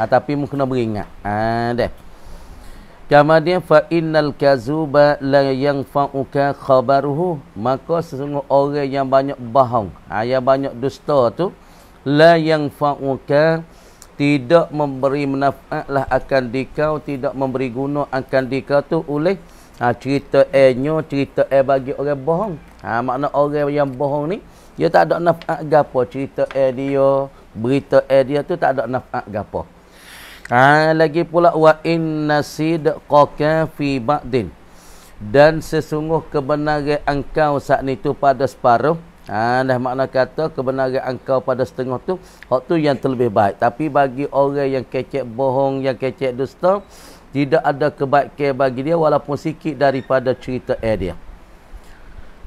ha, tapi mu kena beringat ha deh kemudian fa innal kazuba la yang fauka khabaruhu maka sesungguh orang yang banyak bohong ha, yang banyak dusta tu la yang fauka tidak memberi manfaatlah akan dikau tidak memberi guna akan dikau tu oleh ha, cerita enyo cerita e bagi orang bohong ha makna orang yang bohong ni dia tak ada nafaat gapo cerita eh dia berita eh dia tu tak ada nafaat gapo Ha, lagi pula wa inna sidqaka fi ba'din. Dan sesungguh kebenaran engkau saat itu pada separuh. Ah dah makna kata kebenaran engkau pada setengah tu, hak tu yang terlebih baik. Tapi bagi orang yang kecek bohong, yang kecek dusta, tidak ada kebaikan bagi dia walaupun sikit daripada cerita air dia.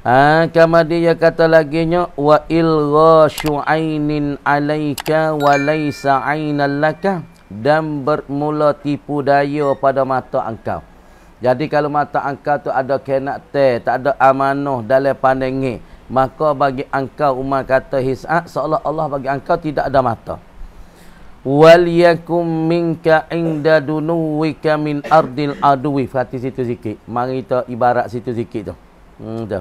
Ah, ha, kemudian dia kata lagi nya wa ilghashu ainin alayka wa laysa ainan lakah dan bermula tipu daya pada mata engkau. Jadi kalau mata engkau tu ada kena teh, tak ada amanah dalam pandangnya, maka bagi engkau umat kata hisab seolah Allah bagi engkau tidak ada mata. Wal yakum minka inda dunuwika min ardil adwi. Fati situ sikit. Mari kita ibarat situ sikit tu. Hmm tu.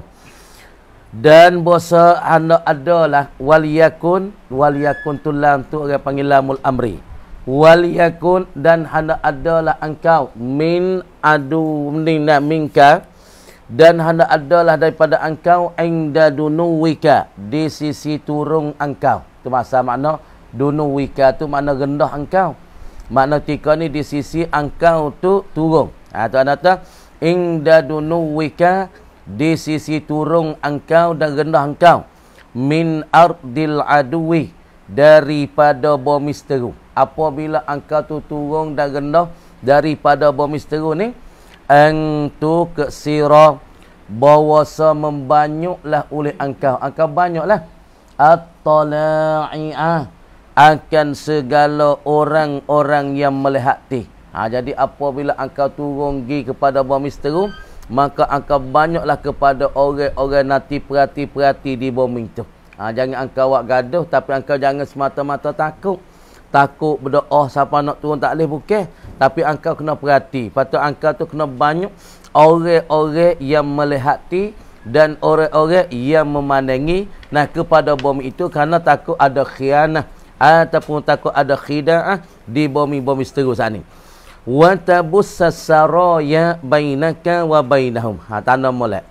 Dan bahasa anda adalah wal yakun, wal yakun tulam tu orang panggil lamul amri. Waliyakun dan hana adalah engkau min adu minna minka dan hana adalah daripada engkau dunu wika di sisi turung engkau tu masa makna wika tu makna rendah engkau makna tika ni di sisi engkau tu turung ha anda ana tu inda dunuwika di sisi turung engkau dan rendah engkau min ardil adui daripada bumi seterung apabila engkau tu turun dan rendah daripada bumi seteru ni tu ke sirah bahawa membanyaklah oleh engkau engkau banyaklah at-tala'i'ah akan segala orang-orang yang melihati ha, jadi apabila engkau turun pergi kepada bumi seteru maka engkau banyaklah kepada orang-orang nanti perhati-perhati di bumi tu ha, jangan angkau buat gaduh tapi angkau jangan semata-mata takut takut berdoa oh, siapa nak turun tak boleh bukan tapi engkau kena perhati patut engkau tu kena banyak orang-orang yang melihati dan orang-orang yang memandangi nah kepada bumi itu kerana takut ada khianah ataupun takut ada khidaah di bumi-bumi seterusnya ni wa tabussasaraya bainaka wa bainahum ha tanda molek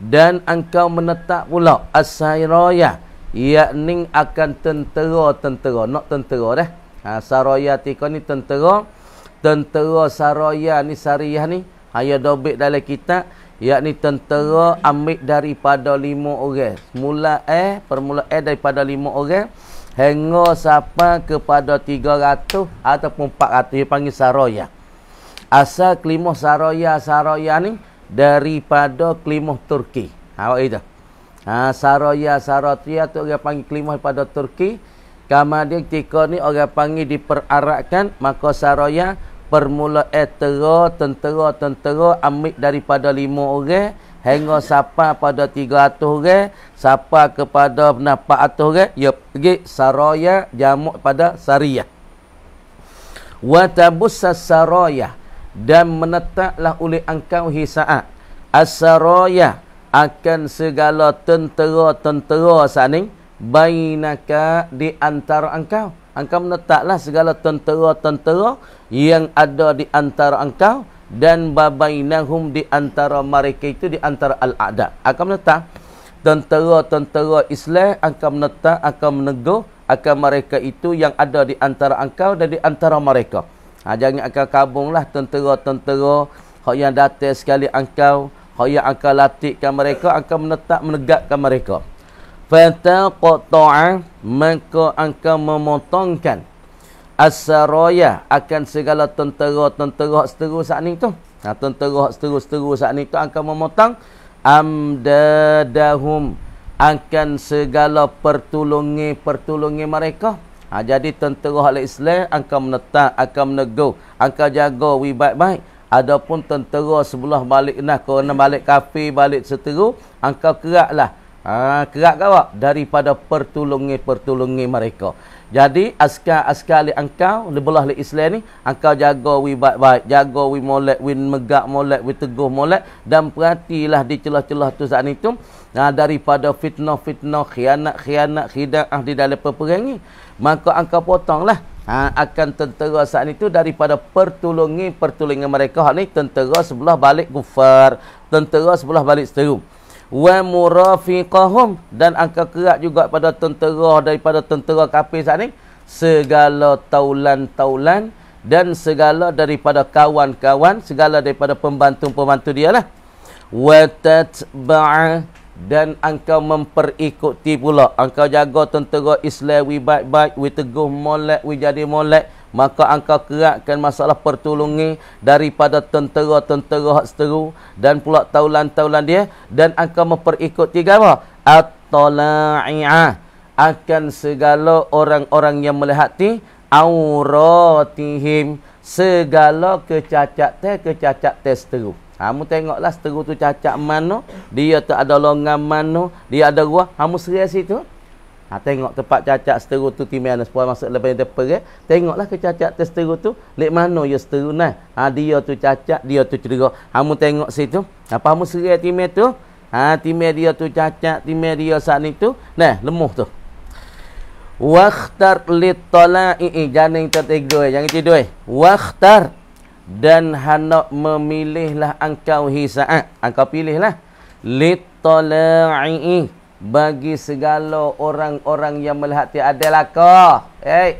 dan engkau menetap pula asairaya yakni akan tentera-tentera nak tentera dah ha, saraya tika ni tentera tentera saraya ni syariah ni haya dobek dalam kitab yakni tentera ambil daripada lima orang mula eh permula eh daripada lima orang hingga siapa kepada tiga ratus ataupun 400 yang panggil saraya asal kelima saraya saraya ni daripada kelima Turki ha, awak itu ha saraya saraya tu dia panggil kelima daripada Turki Kemudian ketika ni orang panggil diperarakkan Maka saraya Permula etera eh, tentera-tentera Ambil daripada lima orang Hingga sapa pada tiga atuh orang Sapa kepada penapak atuh orang Ya pergi saraya jamuk pada sariyah Watabusa saraya Dan menetaklah oleh angkau hisa'at Asaraya akan segala tentera-tentera saat ini bainaka di antara engkau engkau menetaklah segala tentera-tentera yang ada di antara engkau dan babainahum di antara mereka itu di antara al-a'da engkau menetak tentera-tentera Islam engkau menetak engkau meneguh akan mereka itu yang ada di antara engkau dan di antara mereka ha, jangan engkau kabunglah tentera-tentera yang datang sekali engkau hak yang engkau latihkan mereka engkau menetak menegakkan mereka fataqta'a maka akan memotongkan asaraya akan segala tentera-tentera seteru saat ni tu ha tentera seteru-seteru saat ni tu akan memotong amdadahum akan segala pertolongi-pertolongi mereka ha jadi tentera al Islam akan menetap akan menegur akan jaga wi baik-baik adapun tentera sebelah balik nah kerana balik kafir balik seteru angka keraklah kerak ha, kawak daripada pertolongi-pertolongi mereka. Jadi askar-askar li engkau lebelah li Islam ni engkau jaga wi baik-baik, jaga wi molek, wi megak molek, wi teguh molek dan perhatilah di celah-celah tu saat itu nah, ha, daripada fitnah-fitnah, khianat-khianat, khidah di dalam peperangan Maka engkau potonglah ha, akan tentera saat itu daripada pertolongi-pertolongi mereka. Hak ni tentera sebelah balik kufar, tentera sebelah balik seterung wa murafiqahum dan angka kerat juga pada tentera daripada tentera kafir saat ni segala taulan-taulan dan segala daripada kawan-kawan segala daripada pembantu-pembantu dialah wa tatba'a dan engkau memperikuti pula engkau jaga tentera Islam wi baik-baik wi teguh molek wi jadi molek maka engkau keratkan masalah pertolongi daripada tentera-tentera hak seteru dan pula taulan-taulan dia dan engkau memperikut tiga apa? At-tala'i'ah akan segala orang-orang yang melihati auratihim segala kecacat teh kecacat teh seteru. Hamu tengoklah seteru tu cacat mana, dia tu ada longan mana, dia ada ruah, hamu serius situ. Ha, tengok tempat cacat seteru tu timbal lah, ana sepuas masuk lepas yang tepe eh. Tengoklah ke cacat tu seteru tu. Lek mana ya seteru nah. Ha, dia tu cacat, dia tu cedera. Hamu tengok situ. Apa hamu serai timbal tu? Ha, timbal dia tu cacat, timbal dia saat ni tu. Nah, lemuh tu. Waktar li tola'i'i. Jangan kita tidur eh. Jangan tidur eh. Waktar. Dan hendak memilihlah engkau hisa'at. Engkau pilihlah. Li tola'i'i bagi segala orang-orang yang melihat adalah ka. Eh.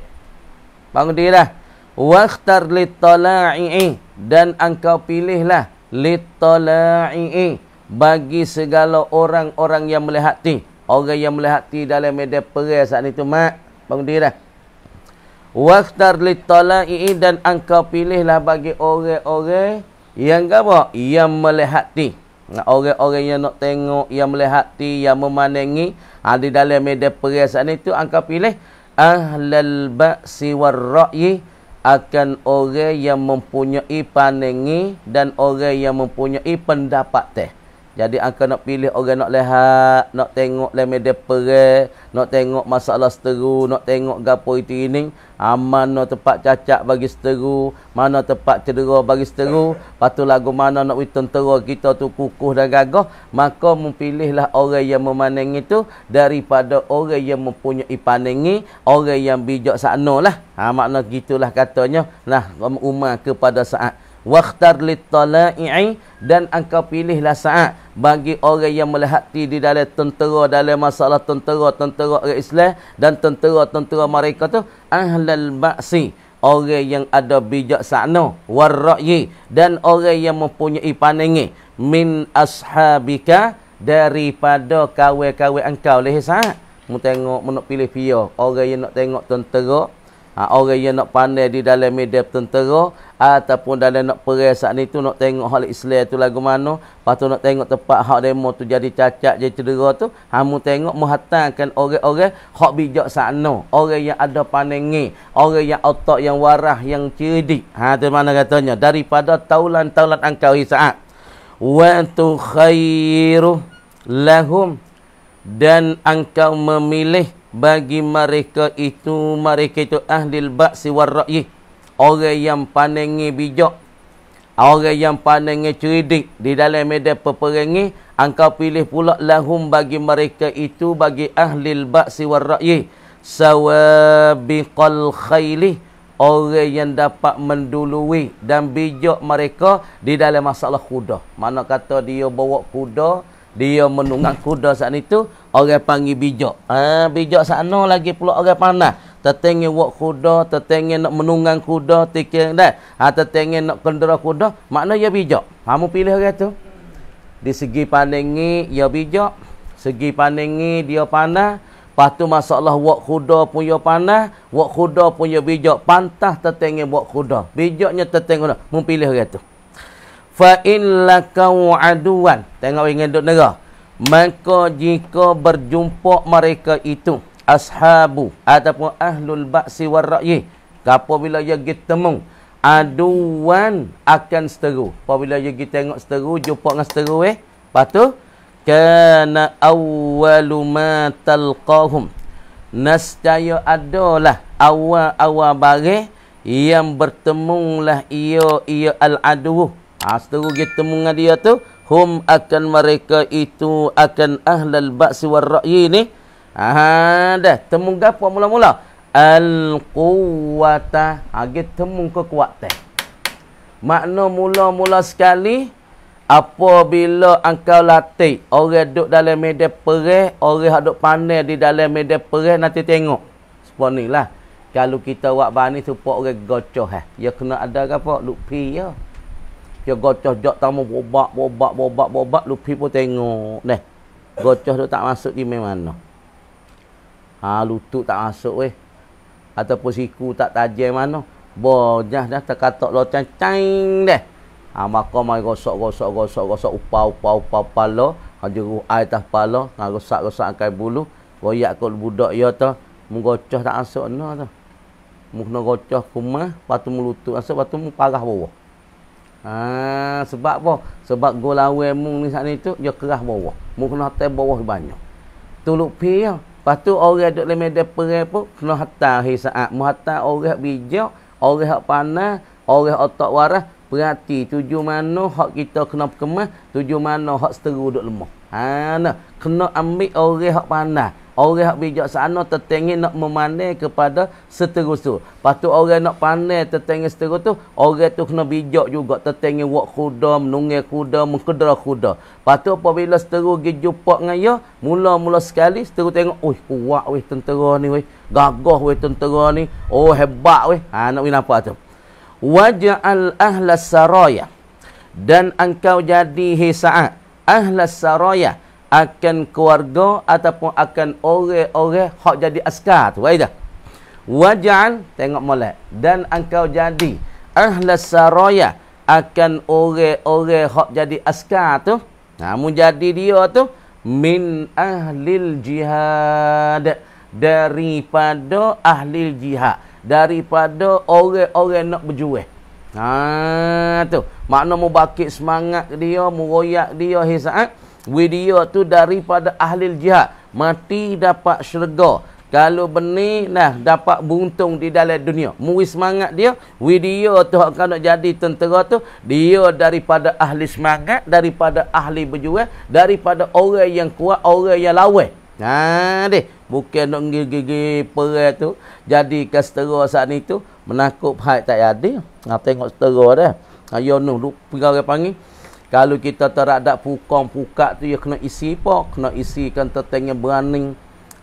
Bangun dirilah. Waqtar litala'i dan engkau pilihlah litala'i bagi segala orang-orang yang melihat Orang yang melihat dalam media perang saat itu mak. Bangun dirilah. Waqtar litala'i dan engkau pilihlah bagi orang-orang yang apa? Yang melihat orang-orang yang nak tengok yang melihat yang memandangi ha, ah, di dalam media press ni angka ah, pilih ahlal ba'si war akan orang yang mempunyai pandangi dan orang yang mempunyai pendapat teh jadi angka ah, nak pilih orang nak lihat nak tengok dalam media press nak tengok masalah seteru nak tengok gapo itu ini ha, mana tempat cacat bagi seteru mana tempat cedera bagi seteru patu lagu mana nak witan tera kita tu kukuh dan gagah maka memilihlah orang yang memaning itu daripada orang yang mempunyai paningi orang yang bijak sakno lah ha, makna gitulah katanya Nah, umar kepada saat Waktar li tala'i'i Dan engkau pilihlah saat bagi orang yang melihat di dalam tentera dalam masalah tentera-tentera orang Islam dan tentera-tentera mereka tu ahlal ba'si orang yang ada bijak bijaksana warra'yi dan orang yang mempunyai pandangan min ashabika daripada kawan-kawan engkau leh sah mu tengok mu nak pilih pia orang yang nak tengok tentera ha, orang yang nak pandai di dalam media tentera ataupun dalam nak perang saat ni tu nak tengok hal Islam tu lagu mana patu nak tengok tempat hak demo tu jadi cacat je cedera tu hamu tengok muhatangkan orang-orang hak bijak sana orang yang ada panengi orang yang otak yang warah yang cerdik ha tu mana katanya daripada taulan-taulan angkau saat wa tu khairu lahum dan angkau memilih bagi mereka itu mereka itu ahlil ba'si war ra'yi orang yang pandai bijak orang yang pandai cerdik di dalam medan peperangan engkau pilih pula lahum bagi mereka itu bagi ahlil ba'si war ra'yi sawabiqal khaili orang yang dapat mendului dan bijak mereka di dalam masalah kuda mana kata dia bawa kuda dia menunggang kuda saat itu orang panggil bijak ah ha, bijak sana lagi pula orang panah Tetengi wak kuda tetengi nak menunggang kuda tikir dah ha tetengi nak kendera kuda makna dia bijak kamu ha, pilih orang tu di segi pandangi dia bijak segi pandangi dia panah Lepas tu masalah wak kuda punya panah, wak kuda punya bijak. Pantah tertengah wak kuda. Bijaknya tertengah kuda. Mempilih orang tu fa in kau aduan tengok ingin duk nera maka jika berjumpa mereka itu ashabu ataupun ahlul ba'si war ra'yi kapo bila dia pergi temu aduan akan seteru apabila dia pergi tengok seteru jumpa dengan seteru eh patu kana awwalu ma talqahum nascaya adalah awal-awal barang yang bertemulah ia ia al-aduh Ha, seteru kita temu dengan dia tu. Hum akan mereka itu akan ahlal ba'si wal ra'yi ni. Ha, dah. Temu gapa mula-mula? Al-quwata. Ha, ah, kita temu kekuatan. Makna mula-mula sekali. Apabila engkau latih. Orang duduk dalam media perih. Orang duduk pandai di dalam media perih. Nanti tengok. Seperti ni lah. Kalau kita buat bani supaya orang gocoh. Eh. Ya kena ada apa? Lupi ya. Dia gocoh jok tamu bobak, bobak, bobak, bobak. Lupi pun tengok. Dah. Gocoh tu tak masuk di mana. Ha, lutut tak masuk weh. Ataupun siku tak tajam mana. Bojah dah terkatak lo cang-cang dah. Ha, maka mai gosok, gosok, gosok, gosok. Upa, upa, upa, upa, lo. Ha, jeru air tak pala. Ha, rosak, rosak, angkai bulu. Goyak kot budak ya tu. Menggocoh tak masuk no tu. Mungkin gocoh kumah. Lepas tu melutut masuk. Lepas tu parah bawah. Ah, sebab apa? Sebab go lawan mung ni saat ni tu dia keras bawah. Mung kena hantar bawah banyak. Tuluk pi ya. Lepas tu orang duk lemeh de perang pun kena hantar hari saat. Mu hantar orang bijak, orang hak panah, orang otak waras perhati tuju mano hak kita kena kemas, tuju mano hak seteru duk lemah. Ha nah, kena ambil orang hak panah. Orang bijaksana tertengih nak memandai kepada seterus tu. Lepas tu orang nak pandai tertengih seterus tu, orang tu kena bijak juga tertengih wak kuda, menungih kuda, mengkedera kuda. Lepas tu apabila seterus pergi jumpa dengan dia, mula-mula sekali seterus tengok, Uih, kuat weh tentera ni weh. Gagah weh tentera ni. Oh, hebat weh. Ha, nak pergi nampak tu. Waja'al ahlas saraya. Dan engkau jadi hisa'at. Ahlas saraya akan keluarga ataupun akan orang-orang hak jadi askar tu wa idah waj'al tengok molek dan engkau jadi ahlas saraya akan orang-orang hak jadi askar tu kamu jadi dia tu min ahli jihad daripada ahli jihad daripada orang-orang nak berjuang ha tu makna mu bakit semangat dia mu royak dia hisaat Widya tu daripada ahli jihad. Mati dapat syurga. Kalau benih, nah dapat buntung di dalam dunia. Mui semangat dia. Widya tu akan nak jadi tentera tu. Dia daripada ahli semangat. Daripada ahli berjuang. Daripada orang yang kuat. Orang yang lawan. Nah, ha, deh. Bukan nak gigi-gigi perai tu. Jadi kastera saat ni tu. Menakut hati tak ada. Ha, nah, tengok kastera dah. Ayah ha, ni, pergi orang panggil. Kalau kita terhadap pukong pukak tu, ia ya kena isi apa? Ha, kena isi kan tetengnya berani.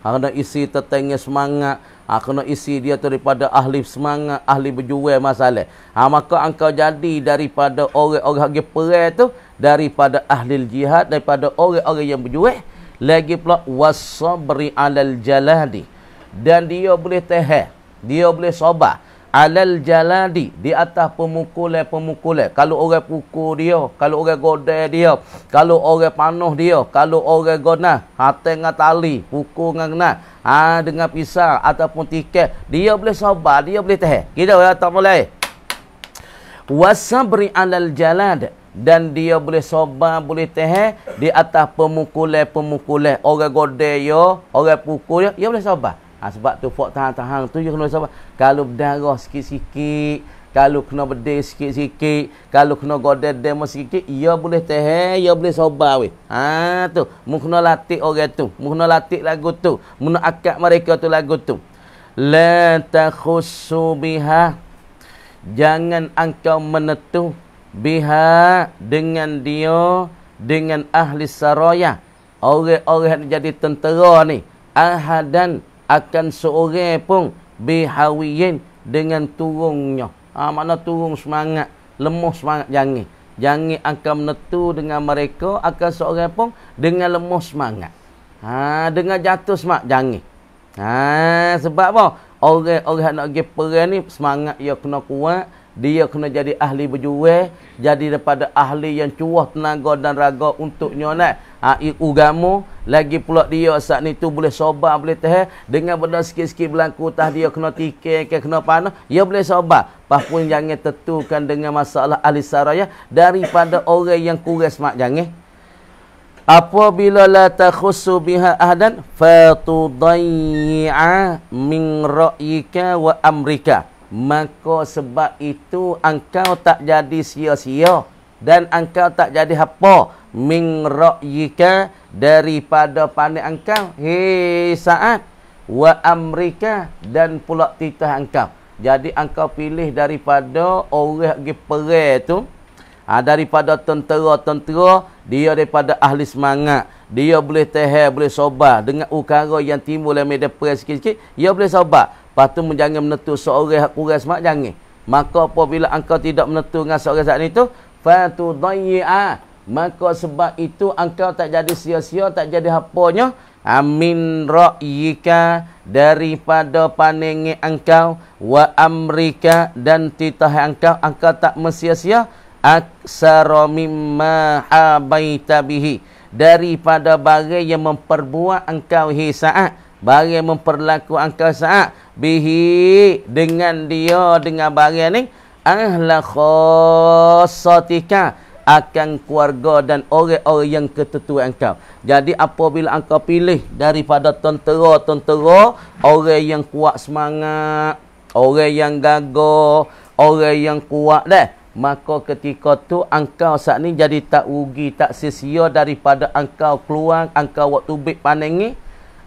Kena isi tetengnya semangat. Ha, kena isi dia daripada ahli semangat, ahli berjual masalah. Ha, maka engkau jadi daripada orang-orang yang perai tu, daripada ahli jihad, daripada orang-orang yang berjual. Lagi pula, wassabri alal jaladi. Dan dia boleh teher. Dia boleh sobat alal jaladi di atas pemukul pemukulan kalau orang pukul dia kalau orang godai dia kalau orang panuh dia kalau orang gonah hati dengan tali pukul dengan kena ha, dengan pisang ataupun tiket dia boleh sabar dia boleh teh. kita ya, tak boleh wasabri alal jalad dan dia boleh soba, boleh teh di atas pemukul pemukulan orang godai yo, orang pukul yo, dia boleh sabar ha, sebab tu fok tahan-tahan tu je kena sabar kalau berdarah sikit-sikit kalau kena bedil sikit-sikit kalau kena godet demo sikit-sikit ia ya boleh tahan ia ya boleh sabar weh ha tu mu kena latih orang tu mu kena latih lagu tu mu nak akak mereka tu lagu tu la takhussu biha jangan engkau menentu biha dengan dia dengan ahli saraya orang-orang yang jadi tentera ni ahadan akan seorang pun bihawiyin dengan turunnya. Ha, makna turun semangat, lemuh semangat jangit. Jangit akan menetu dengan mereka, akan seorang pun dengan lemuh semangat. Ha, dengan jatuh semak jangit. Ha, sebab apa? Orang-orang nak pergi perang ni, semangat ia kena kuat. Dia kena jadi ahli berjuang, jadi daripada ahli yang cuah tenaga dan raga untuk nyonat. Ha, ugamu, lagi pula dia saat ni tu boleh sobat, boleh teh Dengan benda sikit-sikit berlaku, tah dia kena tikir, ke kena panah, dia boleh sobat. Pahpun jangan tertukan dengan masalah ahli saraya daripada orang yang kurang semak jangan. Apabila la takhusu biha ahdan, fatudai'a min ra'ika wa amrika maka sebab itu engkau tak jadi sia-sia dan engkau tak jadi apa Mingrok ra'yika daripada pandai engkau hei saat wa amrika dan pula titah engkau jadi engkau pilih daripada orang pergi perang tu ha, daripada tentera-tentera dia daripada ahli semangat dia boleh teher boleh sobat dengan ukara yang timbul dalam medan perang sikit-sikit dia boleh sobat Lepas tu jangan menentu seorang hak kurang semak jangan. Maka apabila engkau tidak menentu dengan seorang saat itu, fatu dayya. Maka sebab itu engkau tak jadi sia-sia, tak jadi hapanya. Amin ha, ra'yika daripada panengi engkau wa amrika dan titah engkau. Engkau tak mesia-sia. Aksara mimma habaita bihi. Daripada barang yang memperbuat engkau hisa'at. bagai memperlaku engkau saat bihi dengan dia dengan barang ni ahla khassatika akan keluarga dan orang-orang yang ketetua engkau. Jadi apabila engkau pilih daripada tentera-tentera, orang yang kuat semangat, orang yang gagah, orang yang kuat deh, maka ketika tu engkau saat ni jadi tak rugi, tak sia-sia daripada engkau keluar, engkau waktu bit panengi,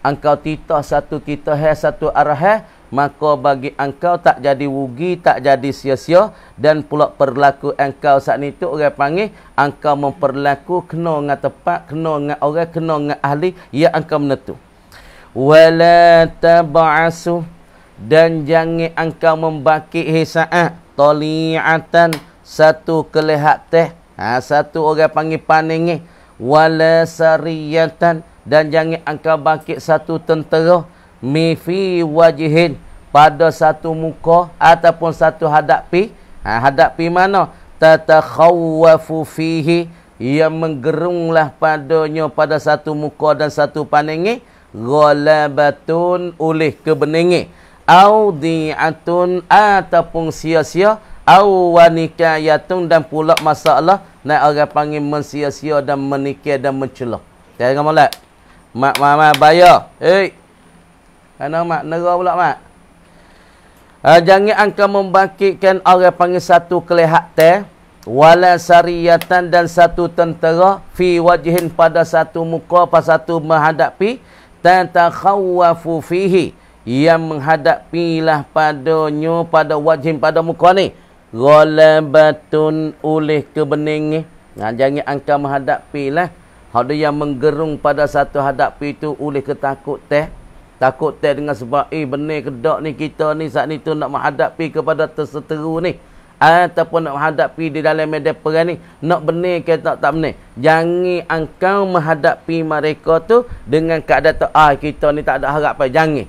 engkau titah satu titah satu arah maka bagi engkau tak jadi wugi, tak jadi sia-sia dan pula perlaku engkau saat ni tu orang panggil engkau memperlaku kena dengan tepat kena dengan orang kena dengan ahli ya engkau menentu wala tab'asu dan jangan engkau membakit hisaat toli'atan satu kelehat teh ha, satu orang panggil paningi wala dan jangan engkau bakit satu tentera mifi wajihin pada satu muka ataupun satu hadapi ha, hadapi mana tatakhawwafu fihi yang menggerunglah padanya pada satu muka dan satu paningi ghalabatun oleh kebeningi audiatun ataupun sia-sia au wanikayatun dan pula masalah nak orang panggil mensia-sia dan menikah dan mencelah. Jangan malat. Mak mama bayar. Hei. Kerana mak nera pula mak. Uh, jangan angka membangkitkan orang panggil satu kelihat teh. Wala sariyatan dan satu tentera fi wajihin pada satu muka pada satu menghadapi dan takhawafu fihi yang menghadapi lah padanya pada wajihin pada muka ni ghalabatun oleh kebening nah jangan angka menghadapi lah ada yang menggerung pada satu hadapi itu oleh ketakut teh Takut teh dengan sebab eh benih kedak ni kita ni saat ni tu nak menghadapi kepada terseteru ni. Ataupun nak menghadapi di dalam medan perang ni. Nak benih ke tak tak benih. Jangan engkau menghadapi mereka tu dengan keadaan tu. Ah kita ni tak ada apa. Jangan.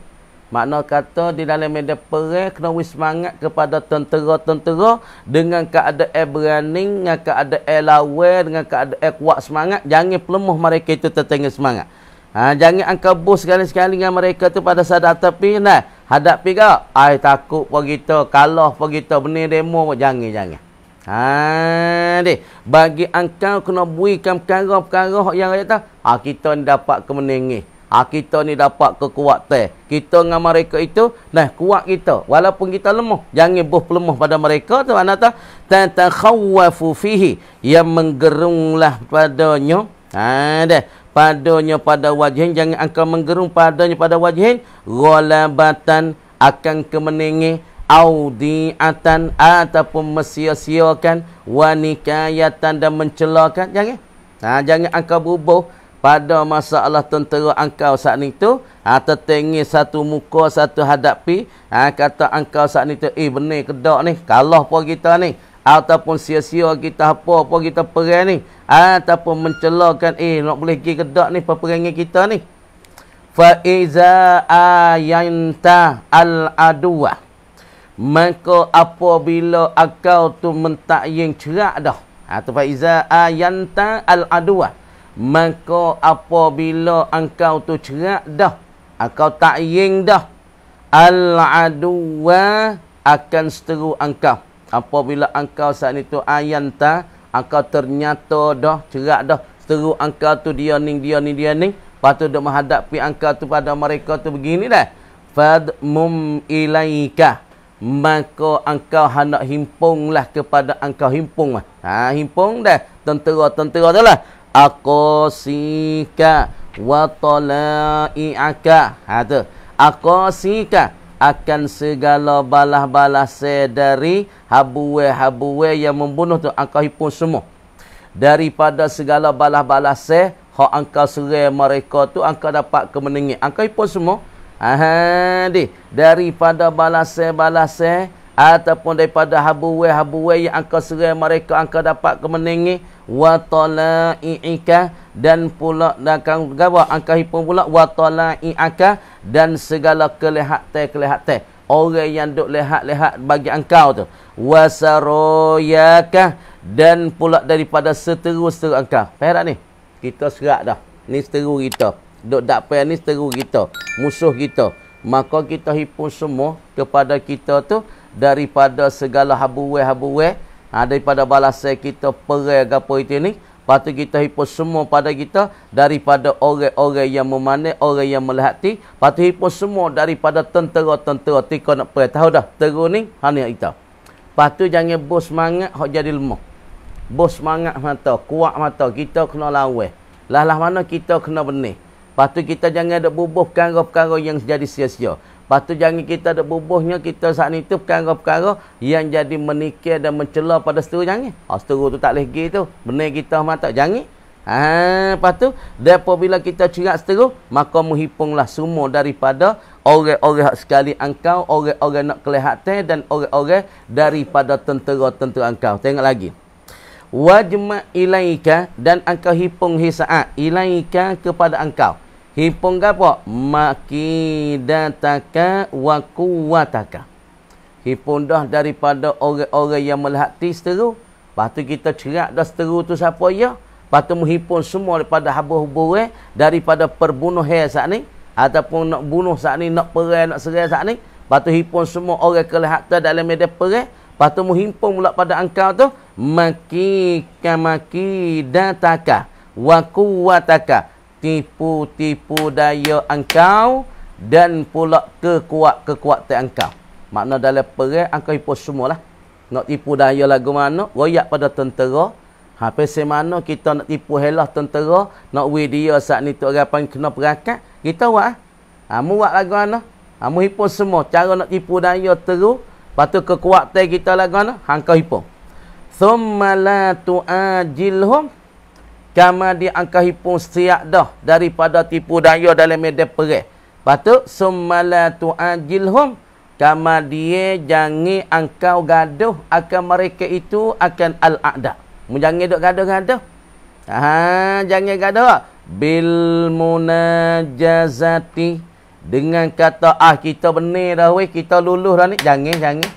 Makna kata di dalam medan perang kena wismangat kepada tentera-tentera dengan keadaan berani, dengan keadaan lawan, dengan keadaan kuat semangat. Jangan pelemuh mereka itu tertinggal semangat. Ha, jangan engkau bos sekali-sekali dengan mereka tu pada saat tepi nah hadapi kau. Ai takut pun kita kalah pun kita benar demo pun jangan jangan. Ha deh bagi angkau kena buikan perkara-perkara yang kata ha kita ni dapat kemenangan. Ha kita ni dapat kekuatan. Kita dengan mereka itu nah kuat kita walaupun kita lemah. Jangan bos lemah pada mereka tu mana tu tan tan khawafu fihi yang menggerunglah padanya. Ha deh padanya pada wajahin jangan engkau menggerung padanya pada wajahin ghalabatan akan kemenangi audiatan ataupun mesia-siakan wanikayatan dan mencelakan jangan ha, jangan engkau bubuh pada masalah tentera engkau saat itu ha, tertinggi satu muka satu hadapi ha, kata engkau saat itu eh benih kedok ni kalah pun kita ni ataupun sia-sia kita apa apa kita perang ni ataupun mencelakan eh nak boleh pergi kedak ni peperangan kita ni fa iza ayanta al adua, maka apabila akau tu mentak yang cerak dah atau ha, fa iza ayanta al adua, maka apabila engkau tu cerak dah tak yang dah al adua akan seteru engkau apabila engkau saat itu ayan ta engkau ternyata dah cerak dah seru engkau tu dia ning dia ni dia ning patu dah menghadapi engkau tu pada mereka tu begini dah fad mum ilaika maka engkau hendak himpunglah kepada engkau himpung ah ha himpung dah tentera-tentera tu lah aqasika wa tala'ika ha tu aqasika akan segala balah balas dari habuwe-habuwe yang membunuh tu angkau hipun semua. Daripada segala balah balas hak angkau serai mereka tu angkau dapat kemenangan. Angkau hipun semua. Ha di daripada balas-balas ataupun daripada habuwe-habuwe yang angkau serai mereka angkau dapat kemenangan wa tala'ika dan pula dan kang gawa angkau hipun pula wa tala'ika dan segala kelihatan-kelihatan orang yang duk lihat-lihat bagi engkau tu wasaroyaka dan pula daripada seteru-seteru engkau faham tak ni kita serak dah ni seteru kita duk dapat ni seteru kita musuh kita maka kita hipu semua kepada kita tu daripada segala habuwe-habuwe ha, daripada balasan kita perai agak apa itu ni patut kita hipus semua pada kita daripada orang-orang yang memandai, orang yang melihati, patut hipus semua daripada tentera-tentera tika nak pergi. Tahu dah, teru ni, hanya kita. Patut jangan bos semangat, hok jadi lemah. Bos semangat mata, kuat mata, kita kena lawan. Lah-lah mana kita kena benih. Patut kita jangan ada bubuh perkara-perkara yang jadi sia-sia. Lepas tu jangan kita ada bubuhnya kita saat itu perkara-perkara yang jadi menikir dan mencela pada seteru jangan. Ha, ah, seteru tu tak boleh pergi tu. Benar kita mata jangan. Ha, lepas tu, depa bila kita cerak seteru, maka muhipunglah semua daripada orang-orang sekali engkau, orang-orang nak kelihatan dan orang-orang daripada tentera-tentera engkau. Tengok lagi. Wajma ilaika dan engkau hipung hisa'at ilaika kepada engkau. Himpun ke apa? Makidataka wa kuwataka. Hipung dah daripada orang-orang yang melihat seteru. Lepas tu kita cerak dah seteru tu siapa ya? Lepas tu menghipung semua daripada habuh-habuh eh? Daripada perbunuh hair saat ni. Ataupun nak bunuh saat ni, nak perai, nak serai saat ni. Lepas tu hipung semua orang kelihatan dalam media perai. Eh. Lepas tu menghipung pula pada engkau tu. Makika makidataka wa kuwataka tipu-tipu daya engkau dan pula kekuat-kekuatan engkau. Makna dalam perang engkau hipo semualah. Nak tipu daya lagu mana? Royak pada tentera. Ha pesen mana kita nak tipu helah tentera, nak we dia saat ni tu orang kena perakat, kita buat ah. Ha mu buat lagu mana? Ha mu hipo semua cara nak tipu daya terus, patu kekuatan kita lagu mana? Hang kau hipo. Thumma la tu'ajilhum kama diangkahi pun siap dah daripada tipu daya dalam medan perang patut summala tuajilhum kama dia jangi angkau gaduh akan mereka itu akan al aqda menjangi dok gaduh gaduh ha jangan gaduh bil munajazati dengan kata ah kita benar dah weh kita luluh dah ni jangan jangan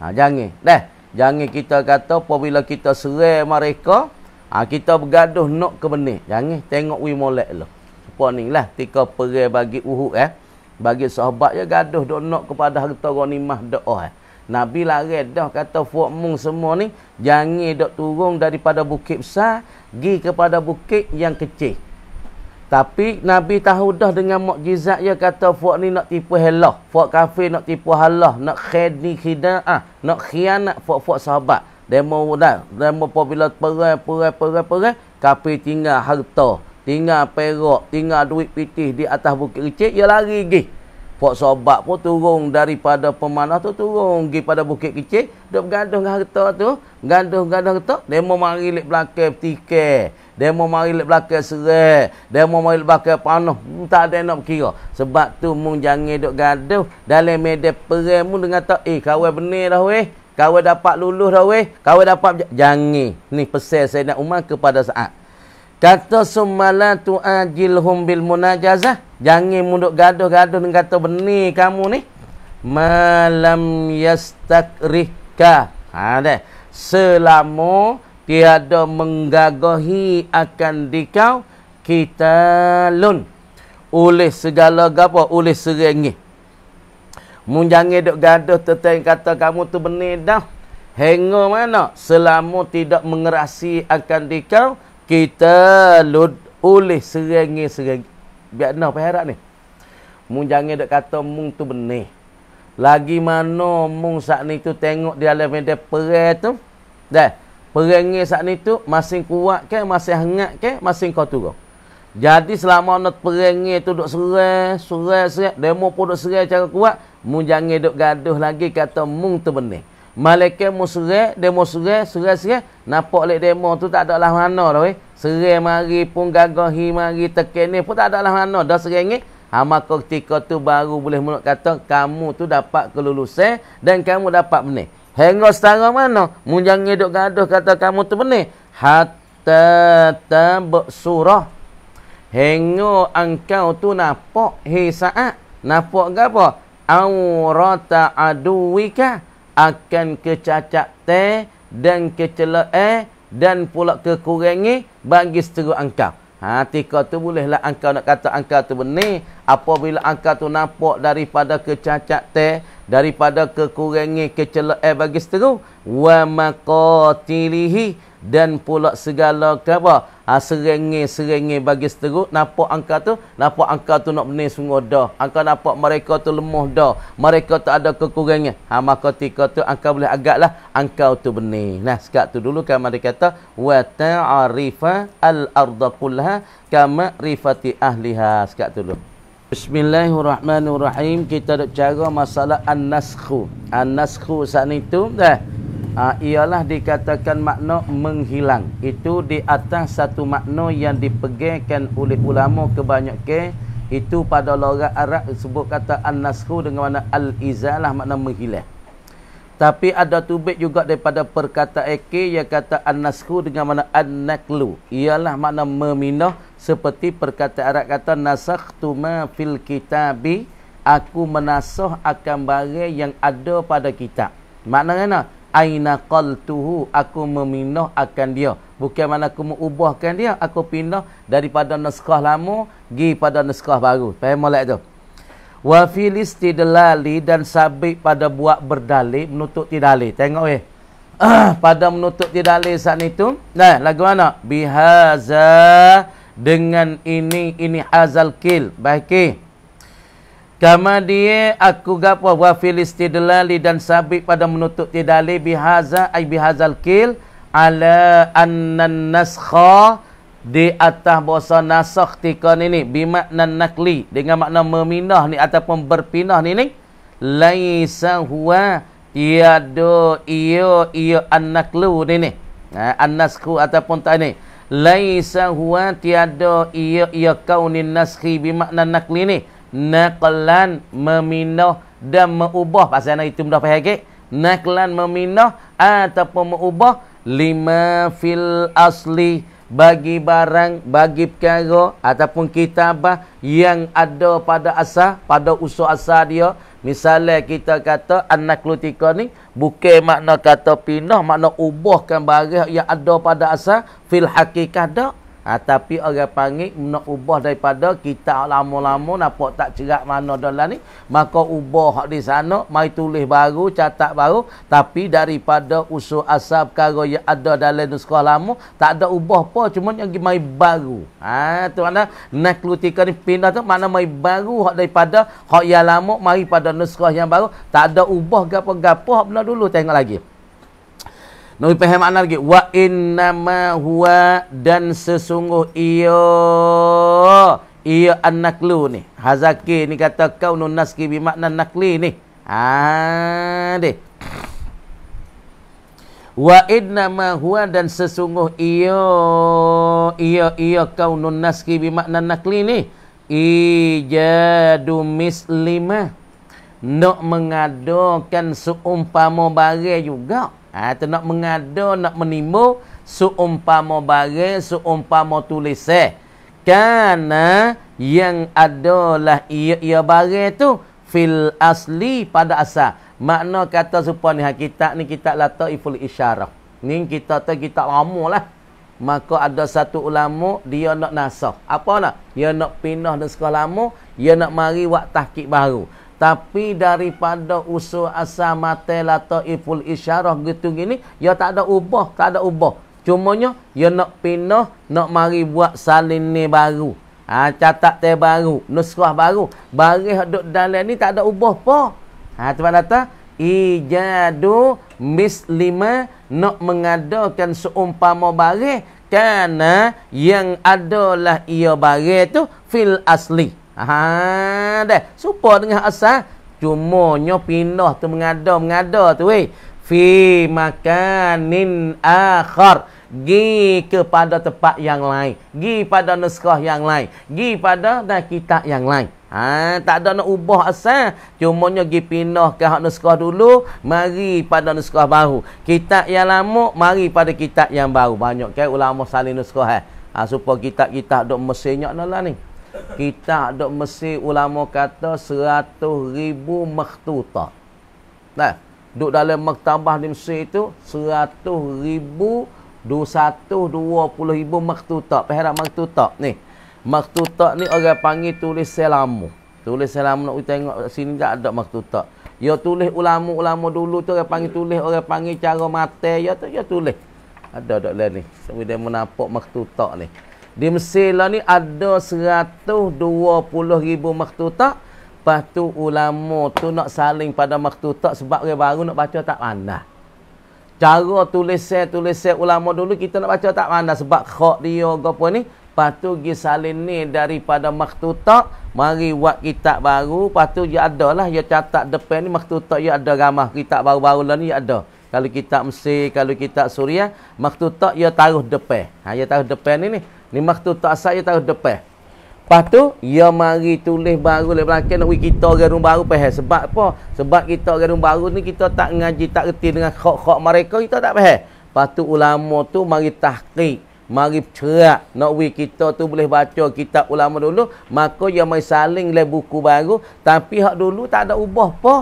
ha jangan dah jangan kita kata apabila kita serai mereka Ha, kita bergaduh nak ke benih. Jangan tengok we molek lah. Apa ni lah. Tika perih bagi uhuk eh. Bagi sahabat je gaduh dok nak kepada harta ghanimah doa oh, eh. Nabi lari dah kata fuak mung semua ni. Jangan dok turun daripada bukit besar. Gi kepada bukit yang kecil. Tapi Nabi tahu dah dengan mukjizat dia kata fuak ni nak tipu helah. Fuak kafir nak tipu halah. Nak khidni khidah. Nak khianat fuak-fuak sahabat demo dah demo popular perai perai perai perai kafe tinggal harta tinggal perak tinggal duit pitih di atas bukit kecil ia ya lari gi pok sobat pun turun daripada pemanah tu turun gi pada bukit kecil dok gaduh dengan harta tu gaduh gaduh harta demo mari lek belakang tikar demo mari lek belakang serai demo mari lek belakang panah hmm, tak ada nak kira sebab tu mung jangan dok gaduh dalam medan perang mu dengan tak eh kawan benar dah weh kau dapat lulus dah weh. Kau dapat jangan. Ni pesan Sayyidina Umar kepada saat. Kata sumala tu'ajilhum bil munajazah. Jangi munduk gaduh-gaduh dengan kata benih kamu ni. Malam yastakrihka. Ha deh. Selama tiada menggagahi akan dikau kita lun oleh segala gapo oleh serengih Mu jangan dok gaduh tentang kata kamu tu benih dah. Hengo mana? Selama tidak mengerasi akan dikau, kita lud oleh serengi serengi. Biar nak perhara ni. Mu jangan dok kata mu tu benih. Lagi mana mu saat ni tu tengok dia dalam media perai tu. Dah. Perengi saat ni tu masih kuat ke, masing hangat ke, masing kau turun. Jadi selama nak perengi tu duk serai, serai, serai. Demo pun duk serai cara kuat. Mu jangan duk gaduh lagi kata mu terbenih. Malaikat mu serai, demo serai, serai-serai. Nampak lek demo tu tak ada lah mana dah weh. Serai mari pun gagahi mari tekan ni pun tak ada lah mana. Dah serai ni. Ha, maka ketika tu baru boleh mulut kata kamu tu dapat kelulusan dan kamu dapat benih. Hingga setara mana? Mu jangan duk gaduh kata kamu tu benih. Hatta tabak surah. Hingga angkau tu nampak hei saat. Nampak ke apa? aurata aduwika akan kecacat te dan kecelak eh dan pula kekurangi bagi seteru engkau. Ha, tika tu bolehlah engkau nak kata engkau tu benih. Apabila engkau tu nampak daripada kecacat te, daripada kekurangi kecelak eh bagi seteru. Wa maqatilihi dan pula segala apa ha, serengi serengi bagi seteruk nampak angka tu nampak angka tu nak benih sungguh dah angka nampak mereka tu lemah dah mereka tak ada kekurangan ha, maka tika tu angka boleh agaklah angka tu benih nah sekat tu dulu kan mari kata wa ta'arifa al arda kullaha kama rifati ahliha sekat tu dulu Bismillahirrahmanirrahim kita nak cara masalah an-naskhu an-naskhu saat dah Ha, ialah dikatakan makna menghilang itu di atas satu makna yang dipegangkan oleh ulama kebanyakan itu pada logat Arab sebut kata an-nasru dengan makna al-izalah makna menghilang tapi ada tubik juga daripada perkataan ek yang kata an-nasru dengan makna an-naklu ialah makna meminah seperti perkata Arab kata nasakhtu ma fil kitabi aku menasah akan barang yang ada pada kitab maknanya apa aina qaltuhu aku meminah akan dia bukan mana aku mengubahkan dia aku pindah daripada naskah lama gi pada naskah baru faham molek tu wa fil istidlali dan sabit pada buat berdalil menutup tidalil tengok weh ah, pada menutup tidalil saat itu nah lagu mana bihaza dengan ini ini azal kil baik okay. Eh? Kama dia aku gapo wa filistidlali dan sabik pada menutup tidali bihaza ai bihazal kil ala annan naskha di atas bahasa nasakh tika ini ni bimakna nakli dengan makna meminah ni ataupun berpindah ni ni laisa huwa tiada ia ia annaklu ni ni ha, annasku ataupun tak ni laisa huwa tiada ia ia kaunin naskhi bimakna nakli ni, ni naqlan meminah dan mengubah pasal nak itu mudah faham okay? naqlan meminah ataupun mengubah lima fil asli bagi barang bagi perkara ataupun kitabah yang ada pada asal pada usul asal dia misalnya kita kata anak anaklutika ni bukan makna kata pindah makna ubahkan barang yang ada pada asal fil hakikat dak Ha, tapi orang panggil nak ubah daripada kita lama-lama nampak tak cerak mana dalam ni. Maka ubah di sana. mai tulis baru, catat baru. Tapi daripada usul asal perkara yang ada dalam nuskah lama. Tak ada ubah apa. Cuma yang mari baru. Ha, tu mana nak kelutika ni pindah tu. Mana mai baru daripada hak yang lama. mai pada sekolah yang baru. Tak ada ubah gapa-gapa hak dulu. Tengok lagi. Nabi paham makna lagi. Wa innama huwa dan sesungguh iya. Iya an-naklu ni. Hazaki ni kata kau nunaski bimakna nakli ni. Haa deh. Wa innama huwa dan sesungguh iya. Iya iya kau nunaski bimakna nakli ni. Ijadu mislimah. Nak mengadakan seumpama barang juga. Ha, itu nak mengada, nak menimbu. Seumpama barang, seumpama tulis. Eh. Karena yang adalah ia-ia barang tu fil asli pada asal. Makna kata supaya ni, ha, kitab ni kita latar iful isyarah. Ni kita tu kita lama lah. Maka ada satu ulama, dia nak nasah. Apa nak? Dia nak pindah dan sekolah lama. Dia nak mari buat tahkik baru. Tapi daripada usul asal matel atau iful isyarah gitu gini, ya tak ada ubah, tak ada ubah. Cumanya, ya nak pindah, nak mari buat salin ni baru. Ha, catat teh baru, nuskrah baru. Baris duduk dalam ni tak ada ubah apa. Ha, tu kata, ijadu mislima nak mengadakan seumpama baris. Kerana yang adalah ia baris tu fil asli. Ha dah. Serupa dengan asal cuma nya pindah tu mengada mengada tu weh. Fi makanin akhar. Gi kepada tempat yang lain. Gi pada naskah yang lain. Gi pada dah kitab yang lain. Ha, tak ada nak ubah asal. Cuma nya gi pindah ke hak naskah dulu, mari pada naskah baru. Kitab yang lama mari pada kitab yang baru. Banyak kan ulama salin naskah eh. Ha, supaya kitab-kitab dok mesinnya nalah ni kita dok mesti ulama kata 100,000 maktuta. Nah, duk dalam maktabah di Mesir itu satu ribu dua dua 100,000 120,000 maktuta. Perhara maktuta ni. Maktuta ni orang panggil tulis selamu. Tulis selamu nak tengok sini tak ada maktuta. Ya tulis ulama-ulama dulu tu orang panggil tulis orang panggil cara mate ya tu ya tulis. Ada dak lain ni. Sebab dia menampak maktuta ni. Di Mesir lah ni ada ribu maktutak. Lepas tu ulama tu nak saling pada maktutak sebab dia baru nak baca tak pandai. Cara tulisan-tulisan ulama dulu kita nak baca tak pandai sebab khak dia ke apa ni. Lepas tu pergi salin ni daripada maktutak. Mari buat kitab baru. Lepas tu dia ada lah. Dia catat depan ni maktutak dia ada ramah. Kitab baru-baru lah ni dia ada. Kalau kitab Mesir, kalau kitab suriah Maktutak dia taruh depan. Ha, dia taruh depan ni ni. Ni maktu tak saya tahu depan. Lepas tu, ia ya mari tulis baru lepas belakang nak pergi kita gerung baru pahal. Sebab apa? Sebab kita gerung baru ni kita tak ngaji, tak reti dengan khok-khok mereka, kita tak pahal. Lepas tu, ulama tu mari tahqiq, mari cerak nak pergi kita tu boleh baca kitab ulama dulu. Maka ia ya mari saling le buku baru. Tapi hak dulu tak ada ubah apa.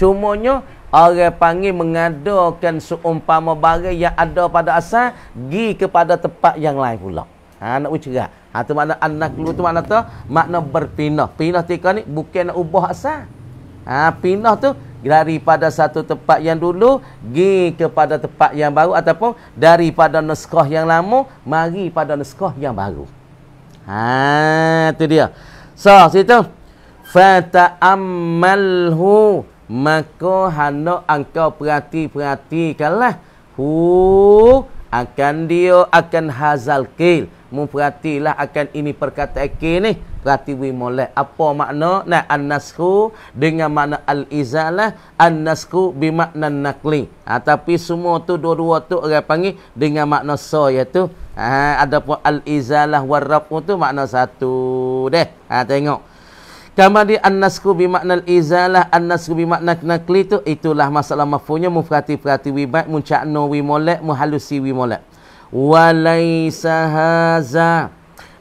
Cumanya, Orang panggil mengadakan seumpama barang yang ada pada asal Gi kepada tempat yang lain pula Ha nak mencerah. Ha tu makna an-naklu tu makna tu makna berpindah. Pindah tika ni bukan nak ubah asal. Ha pindah tu daripada satu tempat yang dulu gi kepada tempat yang baru ataupun daripada naskah yang lama mari pada naskah yang baru. Ha tu dia. So situ fata'ammalhu maka hendak engkau perhati-perhatikanlah. Hu akan dia akan hazal kil memperhatilah akan ini perkata kil ni perhati wi molek apa makna nak annasku dengan makna al izalah annasku bi makna nakli ha, tapi semua tu dua-dua tu orang panggil dengan makna so iaitu ya ha, ada pun al izalah war tu makna satu deh ha, tengok Kama di annasku bi maknal izalah annasku bi nakli itu itulah masalah mafunya mufati fati wibat ba muncakno wi molek muhalusi wi molek. Walaisa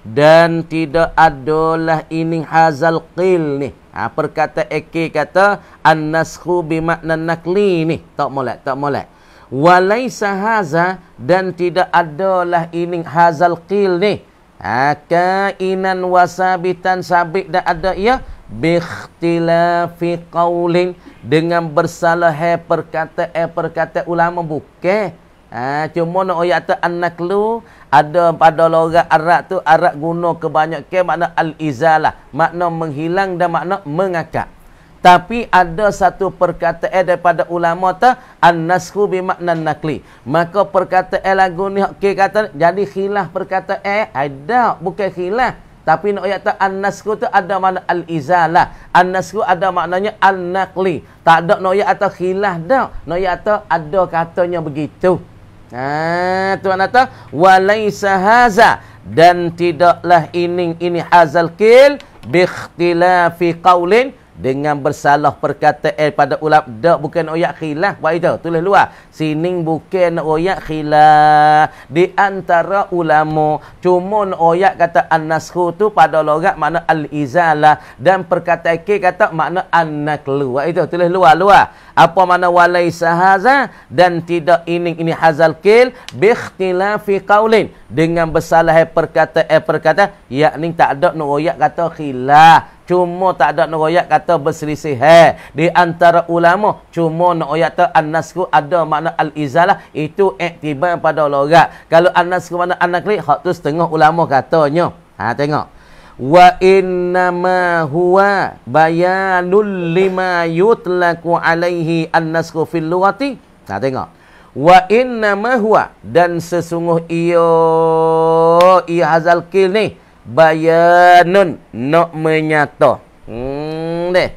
dan tidak adalah ini hazal qil ni. Ha, perkata eke kata annasku bi makna nakli ni tak molek tak molek. walai haza dan tidak adalah ini hazal qil ni. Aka inan wasabitan sabit dan ada ia ya. fi qaulin dengan bersalah eh, perkata eh perkata ulama bukan ha cuma nak ayat tu anak lu ada pada logat arak tu arab guna kebanyakan makna al izalah makna menghilang dan makna mengakak tapi ada satu perkataan eh, daripada ulama ta an bi makna nakli maka perkataan eh, lagu ni okey kata jadi khilaf perkataan eh, ada bukan khilaf tapi nak ayat an-nasku tu ada makna al-izalah an ada maknanya al-naqli tak ada nak ayat atau khilaf dak nak ayat atau ada katanya begitu ha tuan kata walaisa haza dan tidaklah ini ini hazal qil bi ikhtilafi qaulin dengan bersalah perkataan eh, pada ulap dak bukan oyak khilaf buat itu tulis luar sining bukan oyak khilaf di antara ulama cuma oyak kata an-nasru tu pada logat makna al-izalah dan perkataan ke kata makna an-naklu buat itu tulis luar-luar apa makna walaisa haza dan tidak ini ini hazal kil bi ikhtilafi qaulin dengan bersalah eh, perkataan eh, perkataan yakni tak ada oyak kata khilaf Cuma tak ada nak kata berselisih. Hey, di antara ulama, cuma nak royak tak an ada makna al-izalah. Itu aktiban pada logat. Kalau an-nasku makna an-naklik, hak tu setengah ulama katanya. Ha, tengok. Wa innama huwa bayanul lima yutlaku alaihi an fil lughati. Ha, tengok. Wa innama huwa dan sesungguhnya ia hazal kil ni bayanun nak menyata hmm deh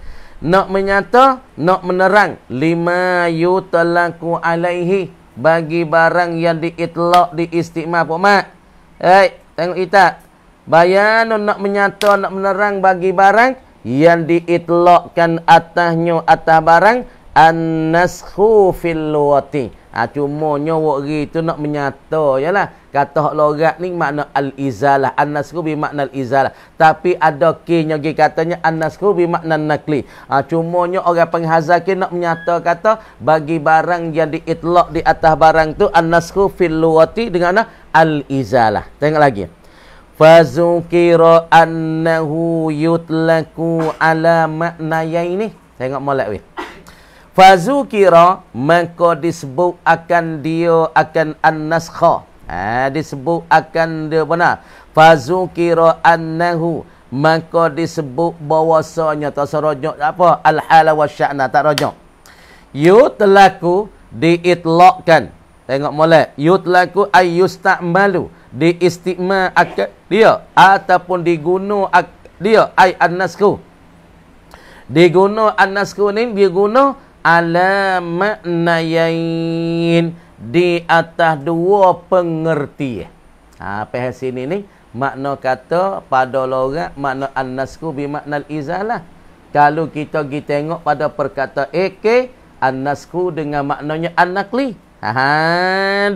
nak menyata nak menerang lima yutalaku alaihi bagi barang yang diitlak diistimah pak mak hey, tengok kita bayanun nak menyata nak menerang bagi barang yang diitlakkan atasnya atas barang an-naskhu fil Ha, cuma nyawa ri tu nak menyata ya lah. Kata hak logat ni makna al-izalah. An-nasru bi makna al-izalah. Tapi ada kinya gi katanya an-nasru bi makna nakli. Ha, cuma nya orang penghazal ki nak menyata kata bagi barang yang diitlak di atas barang tu an-nasru fil luwati dengan nah, al-izalah. Tengok lagi. Fazukira annahu yutlaku ala makna yaini. Tengok molek weh. Fazukira maka disebut akan dia akan an-naskha. Ha, disebut akan dia benar. Fazukira annahu maka disebut bahwasanya tak serojok apa al-hala wasya'na tak rojok. Yutlaku diitlakkan. Tengok molek. Yutlaku ayyustamalu diistima akan dia ataupun diguno ak, dia ay an-nasku. Diguna an-nasku ni diguna ala maknayain di atas dua pengerti. Ha, apa sini ni? Makna kata pada lorak, makna an-nasku bimakna izalah Kalau kita pergi tengok pada perkata eke, an dengan maknanya anakli. nakli Ha, ha,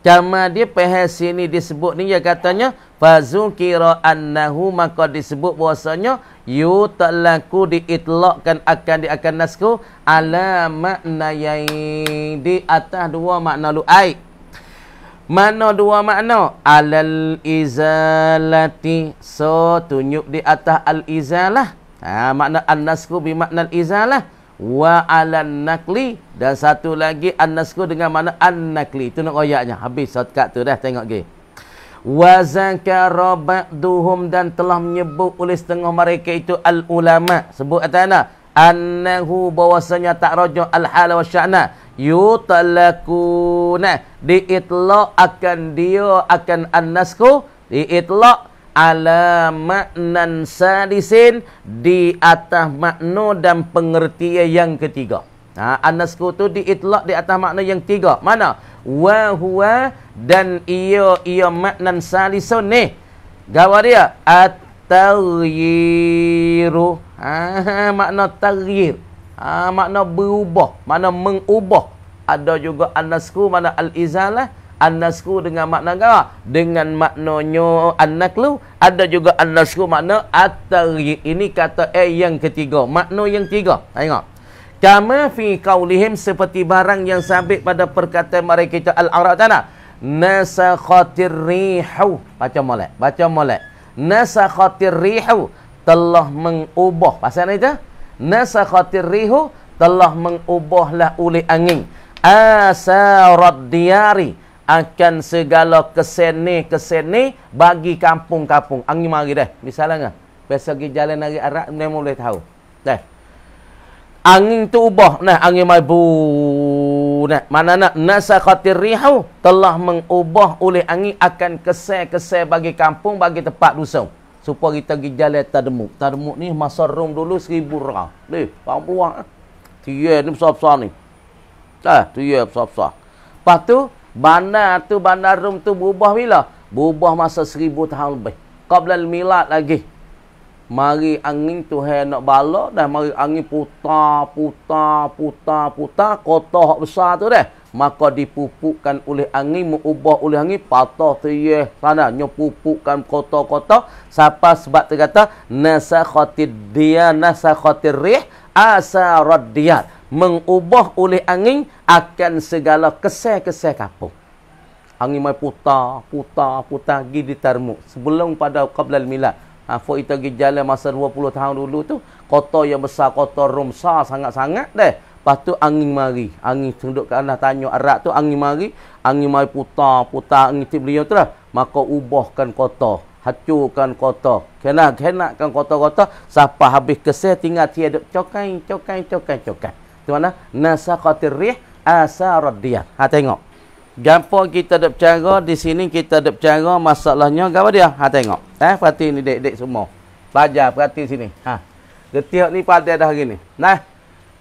Kama dia pehes sini disebut ni, ya katanya, Fazukira annahu, maka disebut bahasanya, yutlaku diitlakkan akan di akan nasku ala makna di atas dua makna luai mana dua makna alal izalati so tunjuk di atas al izalah ha, makna an nasku bi makna al izalah wa ala nakli dan satu lagi an nasku dengan makna an nakli itu nak royaknya habis shortcut tu dah tengok ke okay. Wazakara ba'duhum dan telah menyebut oleh setengah mereka itu al-ulama. Sebut atana. Annahu bahwasanya tak rajuh al-hal wa sya'na. di Diitlak akan dia akan an di Diitlak ala maknan sadisin di atas makna dan pengertian yang ketiga. Ha, An-Nasku tu diitlak di atas makna yang tiga. Mana? Wa huwa dan ia ia maknan salisun ni. Gawa dia. At-tagyiru. Ha, makna tagyir. Ha, makna berubah. Makna mengubah. Ada juga Anasku nasku makna al-izalah. Anasku dengan makna gawa. Dengan maknanya An-Naklu. Ada juga Anasku nasku makna at-tagyir. Ini kata eh yang ketiga. Makna yang tiga. Tengok. Kama fi qawlihim seperti barang yang sabit pada perkataan mereka itu Al-A'raf tanah Nasakhatir rihu Baca molek Baca molek Nasakhatir rihu Telah mengubah Pasal ni itu? Nasakhatir rihu Telah mengubahlah oleh angin Asarad diari Akan segala keseni-keseni Bagi kampung-kampung Angin mari dah Misalnya Biasa pergi jalan dari Arab Mereka boleh tahu Dah angin tu ubah nah angin mai mabu nah mana nak nasakhatir rihau telah mengubah oleh angin akan kesai-kesai bagi kampung bagi tempat dusau supaya kita pergi jalan tademuk tademuk ni masa rum dulu seribu ra leh paham pula tiye ni besar-besar ni dah tiye besar-besar lepas tu bandar tu bandar rum tu berubah bila berubah masa seribu tahun lebih qabla milad lagi Mari angin tu hai nak bala dah mari angin putar putar putar putar kota besar tu dah maka dipupukkan oleh angin mengubah oleh angin patah tiyah sana nyupupukan kota-kota siapa sebab terkata nasakhatid dia nasa nasakhatir rih asaraddiyat mengubah oleh angin akan segala kesel-kesel kampung angin mai putar putar putar gidi ditarmu sebelum pada qablal milad Ha, Fok kita pergi jalan masa 20 tahun dulu tu. kotor yang besar, kotor rumsa sangat-sangat deh. Lepas tu angin mari. Angin senduk ke anak tanya arak tu. Angin mari. Angin mari putar, putar, angin tip beliau tu lah. Maka ubahkan kotor, Hacukan kotor. Kena, kena kan kotor kotor. Siapa habis kesih tinggal tiada. Cokai, cokain, cokain, cokain. Di mana? Nasa khatir rih asa radiyah. Ha, tengok. Gampo kita ada bercara di sini kita ada bercara masalahnya gapo dia? Ha tengok. Eh perhati ni dek-dek semua. Pelajar perhati sini. Ha. Getiak ni pada dah hari ni. Nah.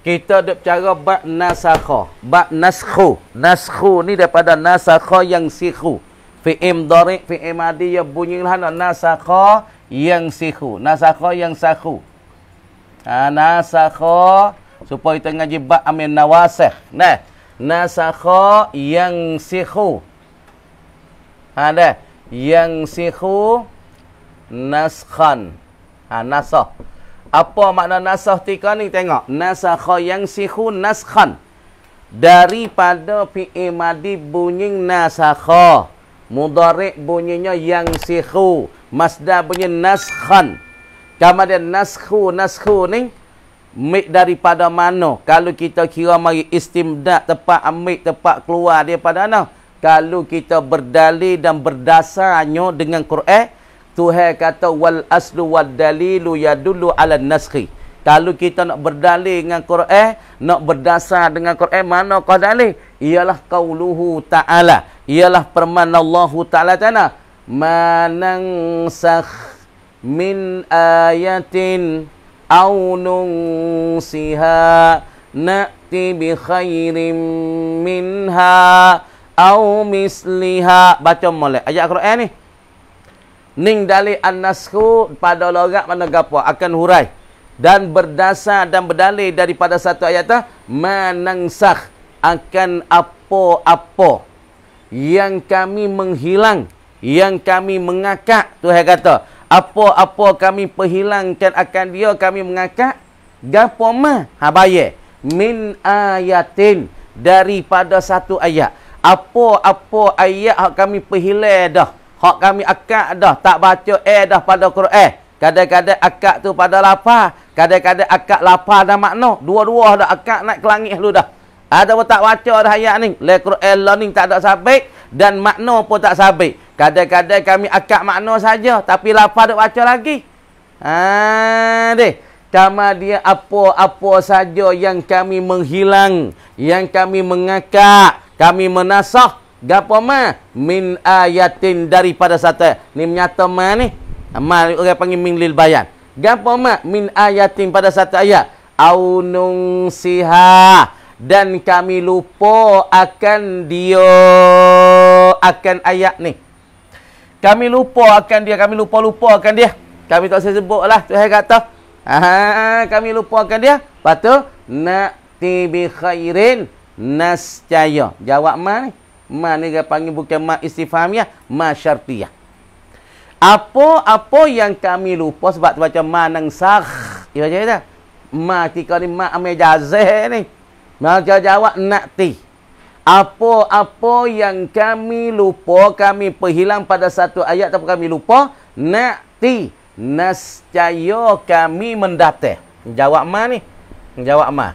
Kita ada bercara bab nasakha. Bab naskhu. Naskhu ni daripada nasakha yang sikhu. Fi imdari fi imadi ya bunyi nasakha yang sikhu. Nasakha yang sakhu. Ha nasakha supaya kita ngaji bab amin nawasakh. Nah nasakha yang sihu ha, ada yang sihu naskhan ha nasah apa makna nasah tika ni tengok nasakha yang sihu naskhan daripada fi'i madi bunyi nasakha mudhari' bunyinya yang sihu masda bunyi naskhan kama dia naskhu naskhu ni Mik daripada mana? Kalau kita kira mari istimdak tempat ambil tempat keluar daripada mana? Kalau kita berdali dan berdasarnya dengan Quran, Tuhan kata wal aslu wal dalilu yadullu ala naskhi. Kalau kita nak berdali dengan Quran, nak berdasar dengan Quran, mana kau dalil? Ialah qauluhu ta'ala. Ialah permana Allah ta'ala ta'ala. Manang sakh min ayatin. أو ننسها نأتي بخير منها أو مثلها baca mole ayat Quran ni ning dalil an pada logak mana gapo akan hurai dan berdasar dan berdalil daripada satu ayat ta manangsah akan apa-apa yang kami menghilang yang kami mengakak tu kata apa-apa kami perhilangkan akan dia kami mengakak gapo ma habaye min ayatin daripada satu ayat apa-apa ayat hak kami perhilang dah hak kami akak dah tak baca eh dah pada Quran kadang-kadang akak tu pada lapar kadang-kadang akak lapar dah makna dua-dua dah akak naik ke langit dah ada tak baca dah ayat ni le lah Quran learning tak ada sabit dan makna pun tak sabit. Kadang-kadang kami akak makna saja tapi lafaz tak baca lagi. Ha deh. Kama dia apa-apa saja yang kami menghilang, yang kami mengakak, kami menasah gapo ma min ayatin daripada satu. Ni menyata ma ni. Amal orang panggil min lil bayan. Gapo ma min ayatin pada satu ayat. Aunung siha dan kami lupa akan dia akan ayat ni kami lupa akan dia kami lupa lupa akan dia kami tak sebut lah sebutlah Tuhan kata ha kami lupa akan dia patu nati bi khairin nascaya jawab ma ni ma ni dia panggil bukan ma istifhamiah ma syartiah apa-apa yang kami lupa sebab tu macam manang sah. Dia macam ni tak? Ma tika ni ma amir jazah ni. Maka jawab nak ti. Apa-apa yang kami lupa, kami perhilang pada satu ayat tapi kami lupa, nak ti. Nascaya kami mendateh. Jawab ma ni. Jawab ma.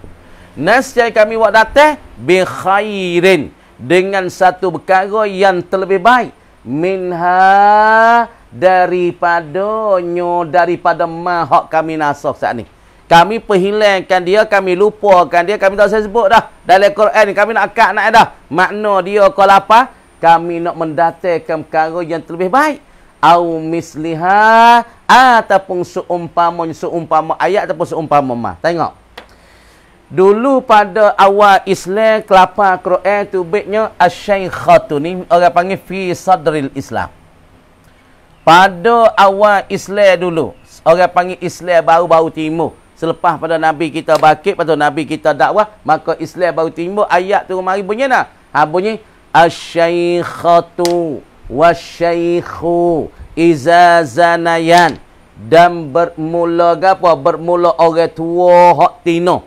Nascaya kami buat dateh, bi khairin. Dengan satu perkara yang terlebih baik. Minha daripada nyo daripada mahok kami nasok saat ini kami perhilangkan dia, kami lupakan dia, kami tak saya sebut dah. Dalam Quran kami nak akak nak dah. Makna dia kalau apa? Kami nak mendatangkan perkara yang terlebih baik. Au misliha ataupun seumpama seumpama ayat ataupun seumpama mah. Tengok. Dulu pada awal Islam kelapa Quran tu baiknya asy-syaikhatu ni orang panggil fi sadril Islam. Pada awal Islam dulu, orang panggil Islam baru-baru timur selepas pada nabi kita bakit pada nabi kita dakwah maka Islam baru timbul ayat tu mari bunyi nah ha bunyi asyaikhatu wasyaikhu iza zanayan dan bermula apa bermula orang tua hak tino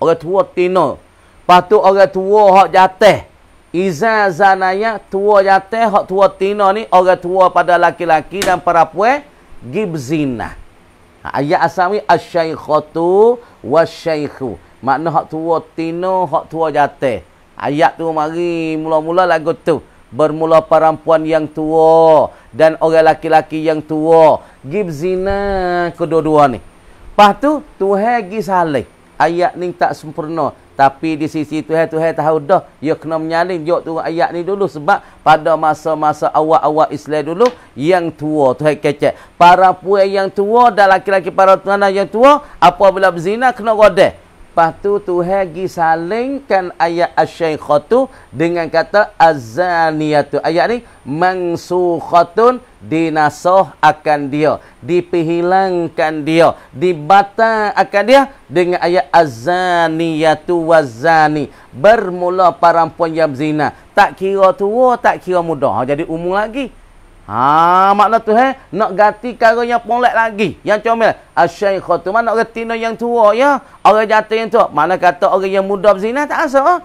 orang tua tino patu orang tua hak jatuh iza zanaya tua jatuh hak tua tino ni orang tua pada laki-laki dan perempuan gib zina Ayat asami ni asyaikhatu wasyaikhu. Makna hak tua tino, hak tua jatuh. Ayat tu mari mula-mula lagu tu. Bermula perempuan yang tua dan orang laki-laki yang tua. Gib zina kedua-dua ni. Lepas tu, tu hegi salih. Ayat ni tak sempurna. Tapi di sisi Tuhan, Tuhan tahu dah. Dia kena menyalin. Dia turun ayat ni dulu. Sebab pada masa-masa awal awak Islam dulu. Yang tua. Tuhan kecek. Para puan yang tua dan laki-laki para tuan yang tua. Apabila berzina kena godeh. Lepas tu Tuhan gi salingkan ayat asy-syaikhatu dengan kata azaniatu. Ayat ni mansukhatun dinasah akan dia, dipihilangkan dia, dibata akan dia dengan ayat azaniatu wazani. Bermula perempuan yang zina, tak kira tua, tak kira muda. Ha, jadi umur lagi. Ha maknanya tu eh nak ganti cara yang polek lagi yang comel asyaikh tu mana orang tino yang tua ya orang jatuh yang tua mana kata orang yang muda berzina tak asal oh?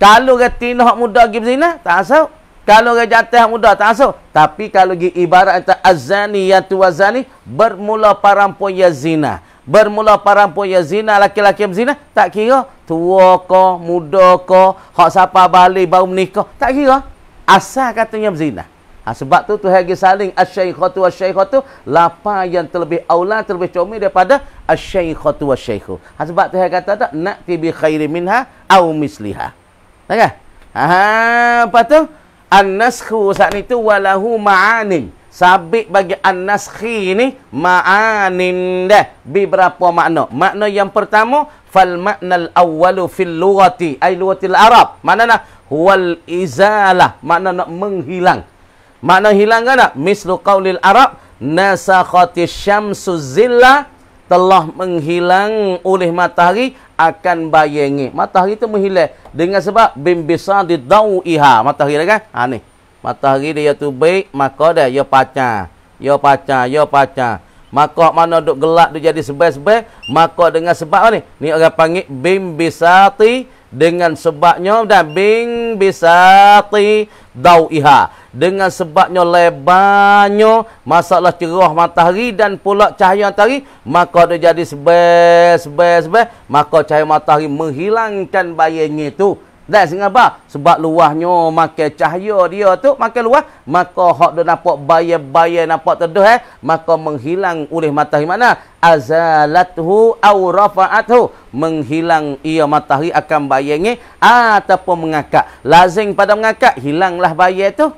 kalau orang tino hak muda pergi berzina tak asal kalau orang jatuh hak muda tak asal tapi kalau gi ibarat antara azani yang tua azani bermula parampoi ya zina bermula parampoi ya zina laki-laki berzina tak kira tua ko muda ko hak siapa balik baru menikah tak kira asal katanya berzina Ha, sebab tu Tuhan lagi saling asyaikhatu asyaikhatu lapa yang terlebih aula terlebih comel daripada asyaikhatu asyaikhu. Ha, sebab Tuhan kata tak nak tibi khairi minha au misliha. Tak kan? Ha, apa ha, tu? An-naskhu saat ni tu walahu ma'anin. Sabit bagi an-naskhi ni ma'anin dah. Beberapa makna. Makna yang pertama, fal makna al-awwalu fil lughati ay lughatil arab. Makna nak huwal izalah. Makna nak menghilang. Makna hilang kan tak? Mislu qawlil Arab Nasakhati syamsu zilla Telah menghilang oleh matahari Akan bayangi Matahari itu menghilang Dengan sebab bim Bimbisa di iha. Matahari dah kan? Ha ni Matahari dia tu baik Maka dah Ya pacar Ya pacar Ya pacar Maka mana duk gelap tu jadi sebaik-sebaik Maka dengan sebab apa ni? Ni orang panggil bim Bimbisati ti dengan sebabnya dan bing bisati dauiha dengan sebabnya lebarnya masalah cerah matahari dan pula cahaya matahari maka dia jadi sebes sebes, sebes. maka cahaya matahari menghilangkan bayang itu dan sebab sebab luahnya makan cahaya dia tu makan luah maka hak dia nampak bayi bayang nampak teduh eh maka menghilang oleh matahari mana azalathu aw rafa'athu menghilang ia matahari akan bayangnya ataupun mengakak. Lazim pada mengakak, hilanglah bayar itu.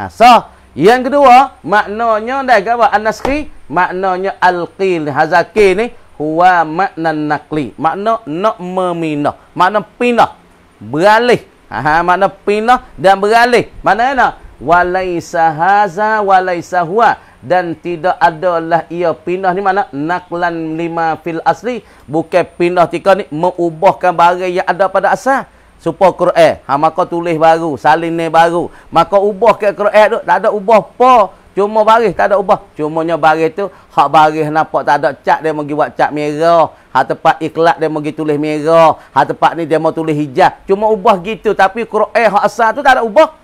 Ha, so, yang kedua, maknanya dah gawa an Nasri maknanya al-qil hazaki ni huwa makna nakli, Makna nak meminah, makna pindah, beralih. Ha, ha makna pindah dan beralih. Mana walaisa haza walaisa huwa dan tidak adalah ia pindah ni mana naklan lima fil asli bukan pindah tika ni mengubahkan barang yang ada pada asal supaya Quran ha maka tulis baru salin ni baru maka ubahkan Quran tu tak ada ubah apa cuma baris tak ada ubah cumanya baris tu hak baris nampak tak ada cat dia pergi buat cat merah Ha tempat ikhlas dia pergi tulis merah. Ha tempat ni dia mau tulis hijau, Cuma ubah gitu. Tapi Quran hak asal tu tak ada ubah.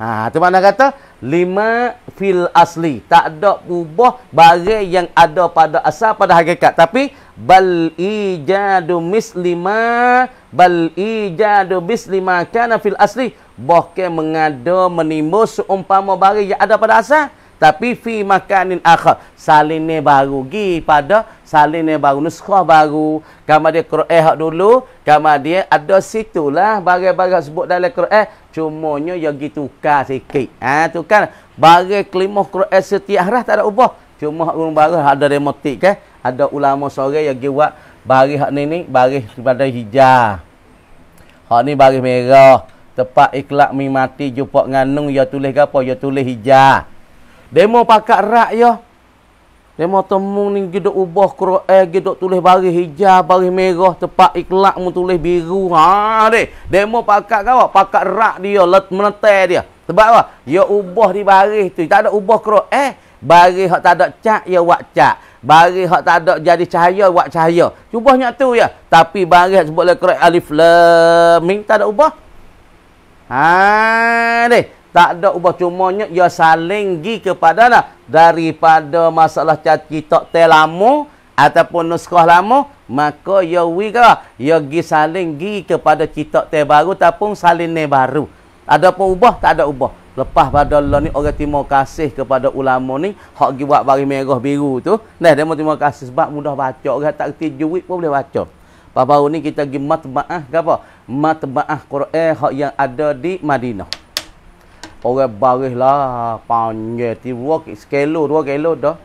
Ha, tu mana kata? Lima fil asli. Tak ada ubah barang yang ada pada asal pada hakikat. Tapi, bal ijadu mislima bal ijadu mislima kana fil asli. Bahkan mengada menimbul seumpama barang yang ada pada asal tapi fi makanin akhar salin ni baru gi pada salin ni baru nuskhah baru kama dia qira'ah dulu kama dia ada situlah Bagai-bagai sebut dalam qira'ah cumanya ya gi tukar sikit ha tukar barang kelima qira'ah setiap arah tak ada ubah cuma orang baru ada remotik eh, ada ulama sore yang buat bagi hak ni ni bagi kepada hijau hak ni bagi merah tepat ikhlak mimati mati jumpa nganung ya tulis apa ya tulis hijau Demo pakat rak ya. Demo temu ni gedok ubah Quran, eh, gedok tulis baris hijau, baris merah, tepat ikhlas mu tulis biru. Ha deh. Demo pakat kau, pakat rak dia, let menetai dia. Sebab apa? Ya ubah di baris tu. Tak ada ubah Quran. Eh, baris hak tak ada cak ya wak cak. Baris hak tak ada jadi cahaya wak cahaya. Cubahnya tu ya. Tapi baris sebutlah Quran alif lam, tak ada ubah. Ha deh. Tak ada ubah cumanya ia saling gi kepada lah. Daripada masalah cat kita tel ataupun nuskah lama. Maka ia wi ke lah. Ia gi saling gi kepada kita tel baru ataupun saling ni baru. Ada pun ubah? Tak ada ubah. Lepas pada Allah ni orang terima kasih kepada ulama ni. Hak gi buat bari merah biru tu. Nah dia mau terima kasih sebab mudah baca. Orang tak kerti juwit pun boleh baca. Lepas baru ni kita gi matba'ah ke apa? Matba'ah Quran hak yang ada di Madinah orang baris lah panggil tiba sekelo dua kelo dah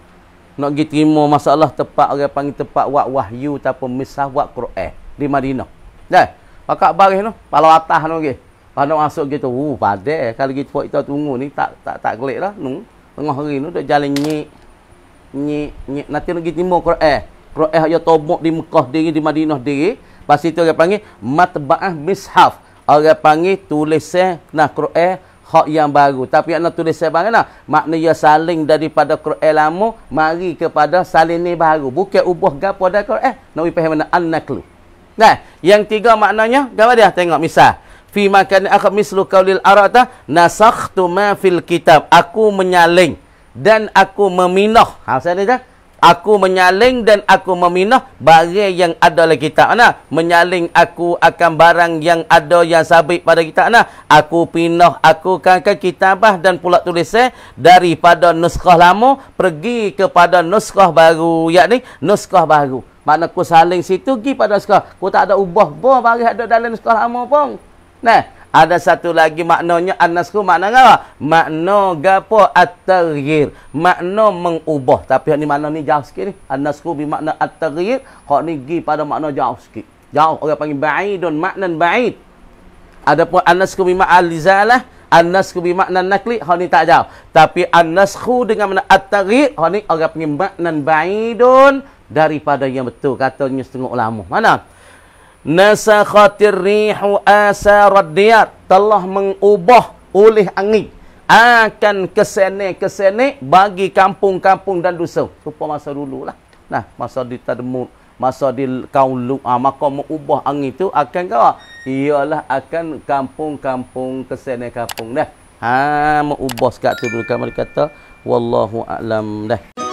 nak pergi terima masalah tempat orang panggil tempat wak wahyu tapi misah wak Quran di Madinah dah pakak baris tu kalau atas tu lagi kalau masuk gitu uh padah kalau gitu kita tunggu ni tak tak tak kelik lah nung tengah hari tu dah jalan nyik nyik nyik nanti lagi terima Quran Quran ayat tobok di Mekah diri di Madinah diri pasti tu orang panggil matba'ah mishaf orang panggil tulisan nah Quran hak yang baru tapi ana tulis sebang ana lah, maknanya saling daripada Quran lama mari kepada saling ni baru bukan ubah gapo dah Quran eh, nak faham mana annaklu nah yang tiga maknanya gapo dia tengok misal fi makan akh mislu qaulil arata nasakhtu ma fil kitab aku menyaling dan aku meminah hal saya dah aku menyaling dan aku meminah barang yang ada dalam kitab nah menyaling aku akan barang yang ada yang sabit pada kita. nah aku pinah aku akan kitabah dan pula tulisan eh. daripada nuskah lama pergi kepada nuskah baru yakni nuskah baru makna ku saling situ pergi pada nuskah ku tak ada ubah bo barang ada dalam nuskah lama pun nah ada satu lagi maknanya Anasku makna apa? Makna gapo at-taghyir. Makna mengubah. Tapi ni makna ni jauh sikit ni. an bi makna at-taghyir, hak ni gi pada makna jauh sikit. Jauh orang panggil ba'idun maknan ba'id. Adapun an-nasru bi makna al-izalah, an bi makna nakli, hak ni tak jauh. Tapi Anasku dengan makna at-taghyir, hak ni orang panggil maknan ba'idun daripada yang betul katanya setengah ulama. Mana? nasakhatir rihu asaraddiyat telah mengubah oleh angin akan kesene-kesene bagi kampung-kampung dan dusun rupa masa lah. nah masa di tadmur masa di kaulu ah, maka mengubah angin itu akan ke iyalah akan kampung-kampung kesene kampung dah ha mengubah sekat tu dulu kan mereka kata wallahu a'lam dah